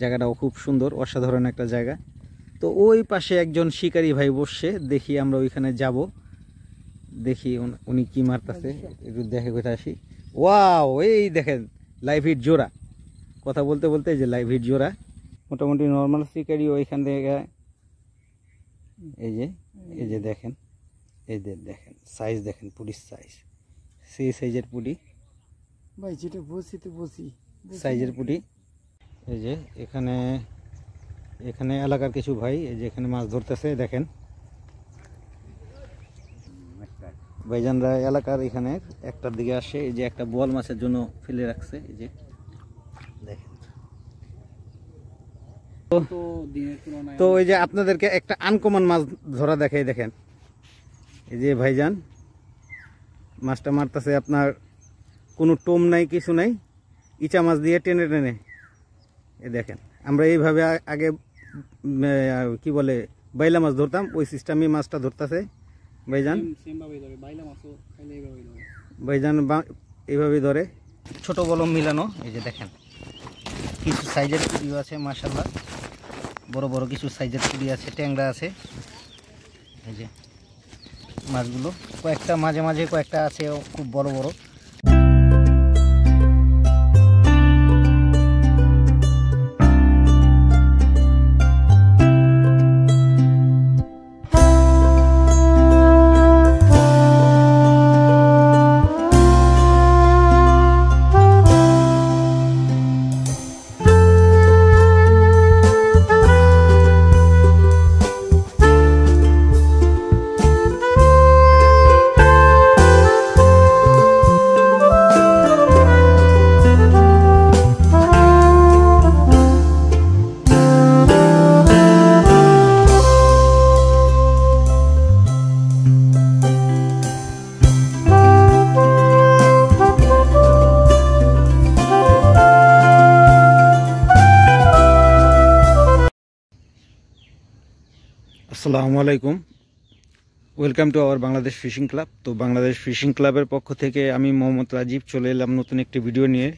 জায়গাটাও খুব সুন্দর অসাধারণ একটা জায়গা তো ওই পাশে একজন শিকারি ভাই বসছে দেখি আমরা ওইখানে যাব দেখি উনি কি মারতেছে একটু দেখে কোথা আসি ওয়াও এই দেখেন লাইভ হিট জোড়া কথা বলতে বলতে যে লাইভ হিট জোড়া মোটামুটি নর্মাল শিকারি ওইখান থেকে এই যে এই যে দেখেন এই যে দেখেন সাইজ দেখেন পুলির সাইজ সেই সাইজের পুলি ভাই যেটা বসি তো বসি সাইজের পুটি এই যে এখানে এখানে এলাকার কিছু ভাই এই যে এখানে মাছ ধরতেছে দেখেন ভাইজানরা এলাকার এখানে একটার দিকে আসে এই যে একটা বোয়াল মাছের জন্য ফেলে রাখছে এই যে তো এই যে আপনাদেরকে একটা আনকমন মাছ ধরা দেখাই দেখেন এই যে ভাইজান মাছটা মারতেছে আপনার কোনো টোম নাই কিছু নাই ইচা মাছ দিয়ে টেনে টেনে এ দেখেন আমরা এইভাবে আগে কি বলে বাইলা মাছ ধরতাম ওই সিস্টেমে মাছটা ধরতেছে ভাইজান ভাইজান এইভাবে ধরে ছোট বলম মিলানো এই যে দেখেন কিছু সাইজের পুড়িও আছে মাসাল্লাহ বড় বড় কিছু সাইজের পুড়ি আছে ট্যাংরা আছে এই যে মাছগুলো কয়েকটা মাঝে মাঝে কয়েকটা আছে খুব বড় বড় আসসালামু আলাইকুম welcome to our Bangladesh fishing club তো বাংলাদেশ ফিশিং ক্লাবের পক্ষ থেকে আমি মোহাম্মদ রাজীব চলে এলাম নতুন একটি ভিডিও নিয়ে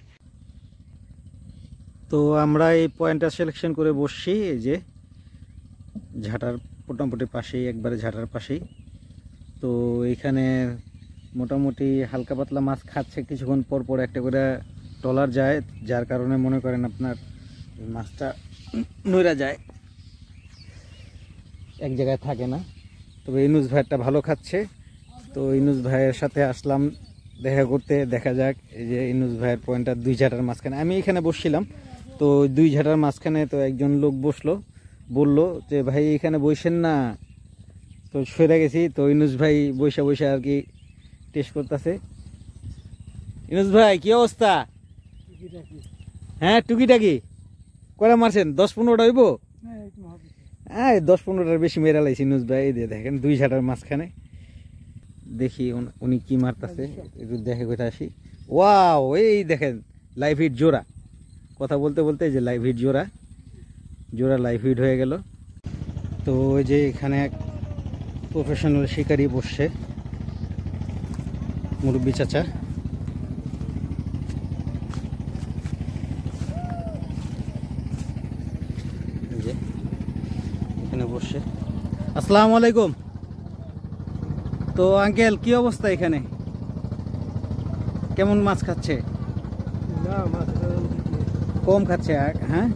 তো আমরা এই পয়েন্টটা সিলেকশন করে বসছি এই যে ঝাটার মোটামুটি পাশেই একবারে ঝাটার পাশেই তো এখানে মোটামুটি হালকা পাতলা মাছ খাচ্ছে কিছুক্ষণ পর পর একটা করে টলার যায় যার কারণে মনে করেন আপনার মাছটা নইরা যায় এক জায়গায় থাকে না তবে ইনুস ভাইয়েরটা ভালো খাচ্ছে তো ইনুস ভাইয়ের সাথে আসলাম দেখা করতে দেখা যাক এই যে ইনুস ভাইয়ের পয়েন্টটা দুই ঝাঁটার মাঝখানে আমি এখানে বসছিলাম তো দুই ঝাঁটার মাঝখানে তো একজন লোক বসলো বলল যে ভাই এখানে বইসেন না তো সরে গেছি তো ইনুস ভাই বৈশা বৈশা আর কি টেস্ট করতেছে ইনুস ভাই কি অবস্থা হ্যাঁ টুকিটাকি কটা মারছেন দশ পনেরোটা হইব এই দশ পনেরোটার বেশি মেরা লাইছি নুজ ভাই দিয়ে দেখেন দুই ঝাটার মাঝখানে দেখি উনি কি মারতেছে আচ্ছা। একটু দেখে কোথায় আসি ওয়াও এই দেখেন লাইভ হিট জোড়া কথা বলতে বলতে যে লাইভ হিট জোড়া জোড়া লাইভ হিট হয়ে গেল তো ওই যে এখানে এক প্রফেশনাল শিকারি বসছে মুরব্বী চাচা এখানে বসে আসসালামু আলাইকুম তো আঙ্কেল কি অবস্থা এখানে কেমন মাছ খাচ্ছে কম খাচ্ছে হ্যাঁ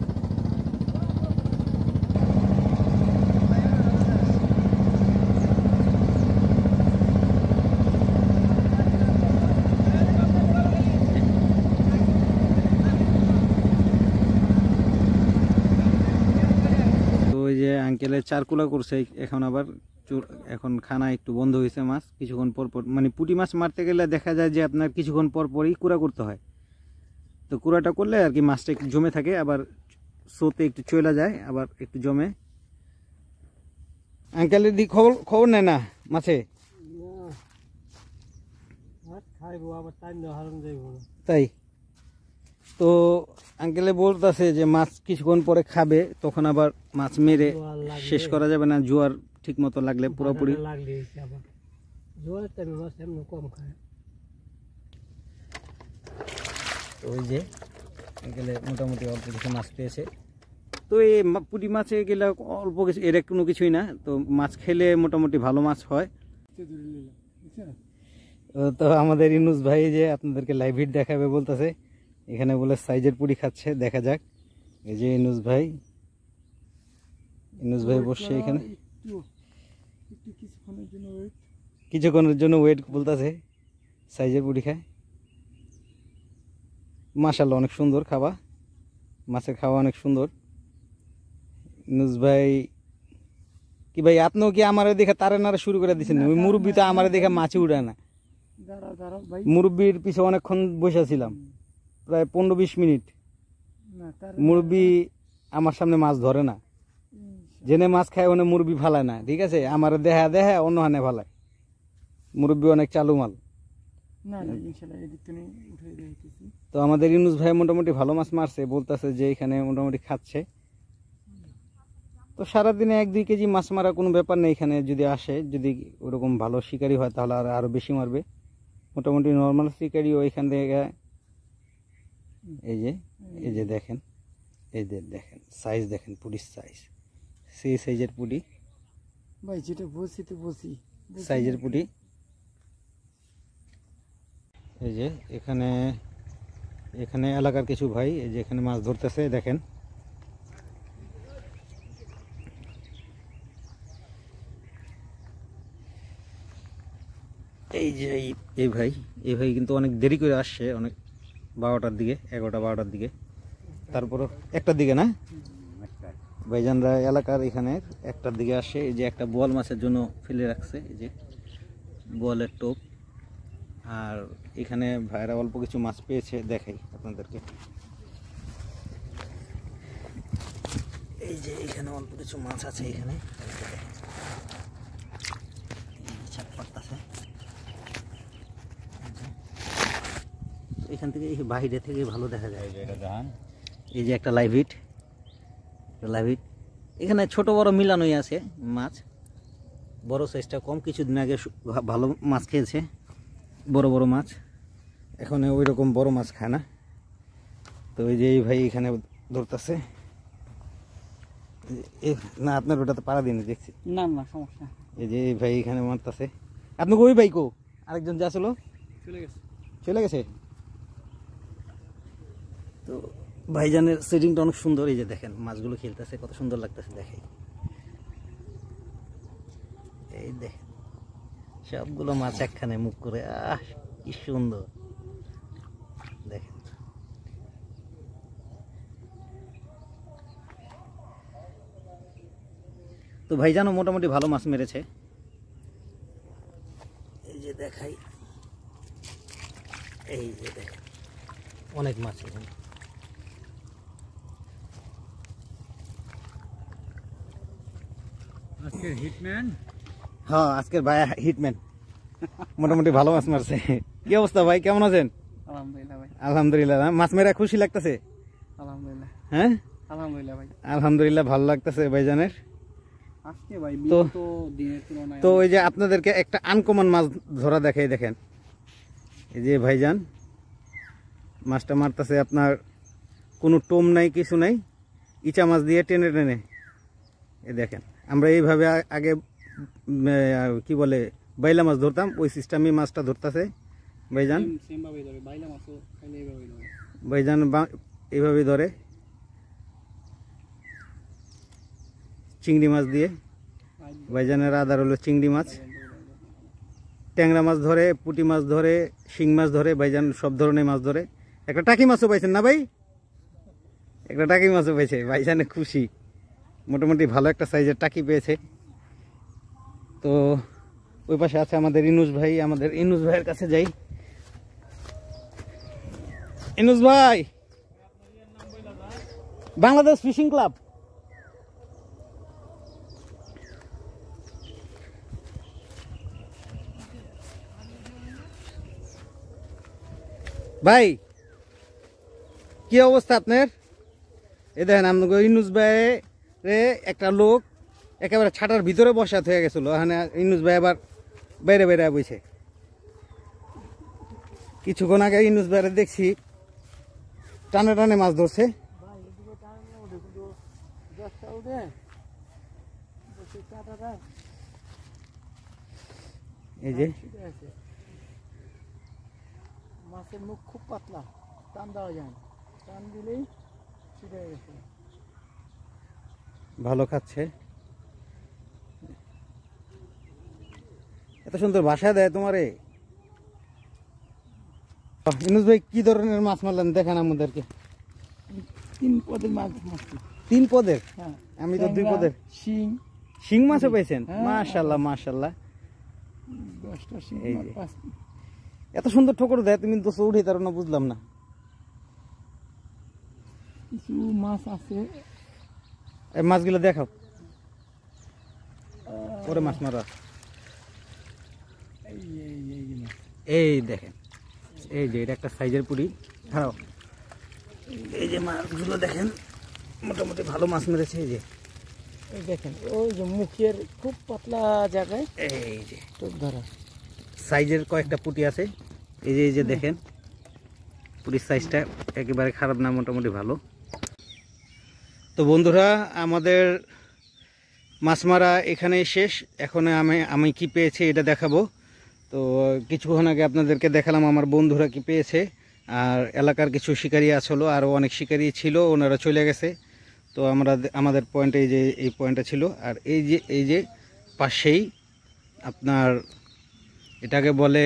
বিকেলে চারকুলা করছে এখন আবার এখন খানা একটু বন্ধ হয়েছে মাছ কিছুক্ষণ পর পর মানে পুটি মাছ মারতে গেলে দেখা যায় যে আপনার কিছুক্ষণ পর পরই কুড়া করতে হয় তো কুড়াটা করলে আর কি মাছটা একটু জমে থাকে আবার স্রোতে একটু চলে যায় আবার একটু জমে আঙ্কেলের দিক খবর খবর নেয় না মাছে তাই তো আঙ্কেলে বলতেছে যে মাছ কিছুক্ষণ পরে খাবে তখন আবার মাছ মেরে শেষ করা যাবে না জোয়ার ঠিক মতো লাগলে পুরোপুরি ওই যে গেলে মোটামুটি অল্প কিছু মাছ পেয়েছে তো এই পুটি মাছে গেলে অল্প কিছু এর কোনো কিছুই না তো মাছ খেলে মোটামুটি ভালো মাছ হয় তো আমাদের ইনুস ভাই যে আপনাদেরকে লাইভ হিট দেখাবে বলতেছে এখানে বলে সাইজের পুরি খাচ্ছে দেখা যাক এই যে ইনুস ভাই ইনুস ভাই বসছে এখানে কিছুক্ষণের জন্য ওয়েট বলতেছে সাইজের পুরি খায় মাসাল্লা অনেক সুন্দর খাওয়া মাছের খাওয়া অনেক সুন্দর ইনুস ভাই কি ভাই আপনিও কি আমার দেখে তারে নারে শুরু করে দিচ্ছেন ওই মুরব্বি তো আমার দেখে মাছে উড়ায় না মুরব্বির পিছনে অনেকক্ষণ বসেছিলাম প্রায় পনেরো বিশ মিনিট মুরবি মানে- আমার সামনে মাছ ধরে না জেনে মাছ খায় ওনে মুরবি ফালায় না ঠিক আছে আমার দেহা দেহা অন্য হানে ফালায় মুরব্বি অনেক চালু মাল তো আমাদের ইউনুস ভাই মোটামুটি ভালো মাছ মারছে বলতেছে যে এখানে মোটামুটি খাচ্ছে তো সারাদিনে এক দুই কেজি মাছ মারা কোনো ব্যাপার নেই এখানে যদি আসে যদি ওরকম ভালো শিকারি হয় তাহলে আর আরও বেশি মারবে মোটামুটি নর্মাল শিকারিও এখান থেকে এই যে এই যে দেখেন এই যে দেখেন সাইজ দেখেন পুলির সাইজ সেই সাইজের পুলি ভাই যেটা বসি তো বসি সাইজের পুলি এই যে এখানে এখানে এলাকার কিছু ভাই এই যে এখানে মাছ ধরতেছে দেখেন এই যে এই ভাই এই ভাই কিন্তু অনেক দেরি করে আসছে অনেক বারোটার দিকে এগারোটা বারোটার দিকে তারপর একটার দিকে না ভাইজানরা এলাকার এখানে একটার দিকে আসে এই যে একটা বোয়াল মাছের জন্য ফেলে রাখছে এই যে বোয়ালের টোপ আর এখানে ভাইরা অল্প কিছু মাছ পেয়েছে দেখাই আপনাদেরকে এই যে এখানে অল্প কিছু মাছ আছে এখানে এখান থেকে বাইরে থেকে ভালো দেখা যায় এই যে একটা লাইভিট লাইভিট এখানে ছোট বড় মিলানোই আছে মাছ বড় সাইজটা কম কিছুদিন আগে ভালো মাছ খেয়েছে বড় বড় মাছ এখন ওই রকম বড় মাছ খায় না তো ওই যে এই ভাই এখানে ধরতেছে না আপনার ওটাতে পারা দিন দেখছি না না সমস্যা এই যে এই ভাই এখানে মারতেছে আপনাকে ওই ভাই কো আরেকজন যা চলো চলে গেছে চলে গেছে তো ভাইজানের সেটিংটা অনেক সুন্দর এই যে দেখেন মাছগুলো খেলতেছে কত সুন্দর লাগতেছে দেখে এই দেখেন সবগুলো মাছ একখানে মুখ করে আহ কি সুন্দর দেখেন তো ভাইজানও মোটামুটি ভালো মাছ মেরেছে এই যে দেখাই এই যে দেখেন অনেক মাছ এখানে আজকের হিটম্যান হ্যাঁ আজকের ভাই হিটম্যান মোটামুটি ভালো মাছ মারছে কি অবস্থা ভাই কেমন আছেন আলহামদুলিল্লাহ ভাই আলহামদুলিল্লাহ হ্যাঁ, মাছ মেরা খুশি লাগতেছে আলহামদুলিল্লাহ হ্যাঁ আলহামদুলিল্লাহ ভাই আলহামদুলিল্লাহ ভালো লাগতেছে ভাইজানের ভাই তো ওই যে আপনাদেরকে একটা আনকমন মাছ ধরা দেখাই দেখেন এই যে ভাইজান মাছটা মারতেছে আপনার কোনো টোম নাই কিছু নাই ইচা মাছ দিয়ে টেনে টেনে এ দেখেন আমরা এইভাবে আগে কি বলে বাইলা মাছ ধরতাম ওই সিস্টেমে মাছটা ধরতেছে ভাইজান ভাইজান এইভাবে ধরে চিংড়ি মাছ দিয়ে ভাইজানের আদার হলো চিংড়ি মাছ ট্যাংরা মাছ ধরে পুটি মাছ ধরে শিং মাছ ধরে ভাইজান সব ধরনের মাছ ধরে একটা টাকি মাছও পাইছেন না ভাই একটা টাকি মাছও পাইছে ভাইজানে খুশি মোটামুটি ভালো একটা সাইজের টাকি পেয়েছে তো ওই পাশে আছে আমাদের ইনুস ভাই আমাদের ইনুস ভাইয়ের কাছে যাই ইনুস ভাই বাংলাদেশ ফিশিং ক্লাব ভাই কি অবস্থা আপনার এ দেখেন আমি ইনুস ভাই রে একটা লোক একেবারে ছাটার ভিতরে বসা হয়ে গেছিলো এখানে ইনুস ভাই আবার বাইরে বাইরে বইছে কিছুক্ষণ আগে ইনুস বাইরে দেখছি টানে টানে মাছ ধরছে এই যে মাছের মুখ খুব পাতলা টান দেওয়া যায় টান দিলেই ছিটে গেছে ভালো খাচ্ছে এত সুন্দর বাসা দেয় তোমারে ইনুজ ভাই কি ধরনের মাছ মারলেন দেখেন আমাদেরকে তিন পদের মাছ তিন পদের হ্যাঁ। আমি তো দুই পদের শিং শিং মাছও পেয়েছেন হ্যাঁ। মাশাল্লাহ মাশাল্লাহ এত সুন্দর ঠোকর দেয় তুমি দোষ উঠে তার বুঝলাম না কিছু মাছ আছে এই মাছগুলো দেখাও ওরে মাছ মারা এই দেখেন এই যে এটা একটা সাইজের পুরি খাও এই যে মাছগুলো দেখেন মোটামুটি ভালো মাছ মেরেছে এই যে এই দেখেন ওই যে মুখের খুব পাতলা জায়গায় এই যে টোপ ধরা সাইজের কয়েকটা পুটি আছে এই যে এই যে দেখেন পুরীর সাইজটা একেবারে খারাপ না মোটামুটি ভালো তো বন্ধুরা আমাদের মাছ মারা এখানে শেষ এখন আমি আমি কি পেয়েছি এটা দেখাবো তো কিছুক্ষণ আগে আপনাদেরকে দেখালাম আমার বন্ধুরা কি পেয়েছে আর এলাকার কিছু শিকারি আসলো আরও অনেক শিকারি ছিল ওনারা চলে গেছে তো আমরা আমাদের পয়েন্টে এই যে এই পয়েন্টটা ছিল আর এই যে এই যে পাশেই আপনার এটাকে বলে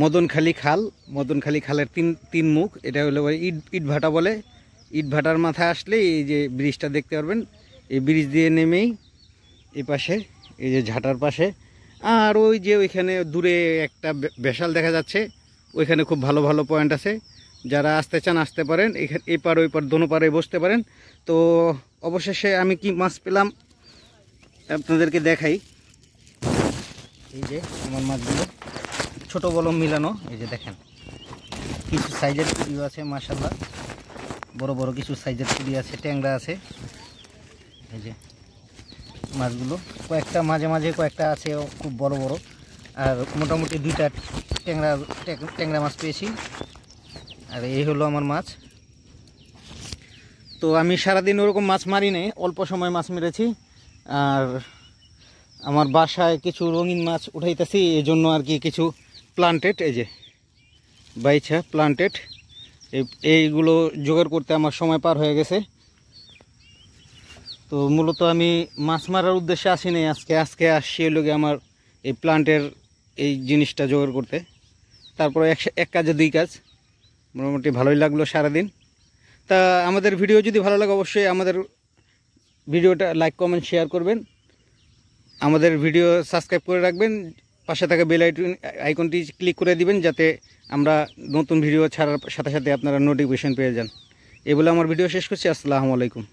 মদনখালি খাল মদনখালি খালের তিন তিন মুখ এটা হলো ইট ইটভাটা বলে ইটভাটার মাথায় আসলে এই যে ব্রিজটা দেখতে পারবেন এই ব্রিজ দিয়ে নেমেই এপাশে এই যে ঝাটার পাশে আর ওই যে ওইখানে দূরে একটা বেশাল দেখা যাচ্ছে ওইখানে খুব ভালো ভালো পয়েন্ট আছে যারা আসতে চান আসতে পারেন এখানে এপার ওই পার দোনো পারে বসতে পারেন তো অবশেষে আমি কি মাছ পেলাম আপনাদেরকে দেখাই এই যে আমার মাছগুলো ছোটো বলম মিলানো এই যে দেখেন কিছু সাইজের ভিডিও আছে মাসাল্লাহ বড় বড় কিছু সাইজের পুলি আছে ট্যাংরা আছে এই যে মাছগুলো কয়েকটা মাঝে মাঝে কয়েকটা আছে খুব বড় বড় আর মোটামুটি দুইটা ট্যাংরা ট্যাংরা মাছ পেয়েছি আর এই হলো আমার মাছ তো আমি সারাদিন ওরকম মাছ মারি নেই অল্প সময় মাছ মেরেছি আর আমার বাসায় কিছু রঙিন মাছ উঠাইতেছি এই জন্য আর কি কিছু প্লান্টেড এই যে বাইছা প্লান্টেড এইগুলো জোগাড় করতে আমার সময় পার হয়ে গেছে তো মূলত আমি মাছ মারার উদ্দেশ্যে আসিনি আজকে আজকে আসছি লোকে আমার এই প্লান্টের এই জিনিসটা জোগাড় করতে তারপরে এক এক কাজে দুই কাজ মোটামুটি ভালোই লাগলো সারাদিন তা আমাদের ভিডিও যদি ভালো লাগে অবশ্যই আমাদের ভিডিওটা লাইক কমেন্ট শেয়ার করবেন আমাদের ভিডিও সাবস্ক্রাইব করে রাখবেন পাশে থাকা বেল আইকনটি ক্লিক করে দিবেন যাতে আমরা নতুন ভিডিও ছাড়ার সাথে সাথে আপনারা নোটিফিকেশন পেয়ে যান এগুলো আমার ভিডিও শেষ করছি আসসালামু আলাইকুম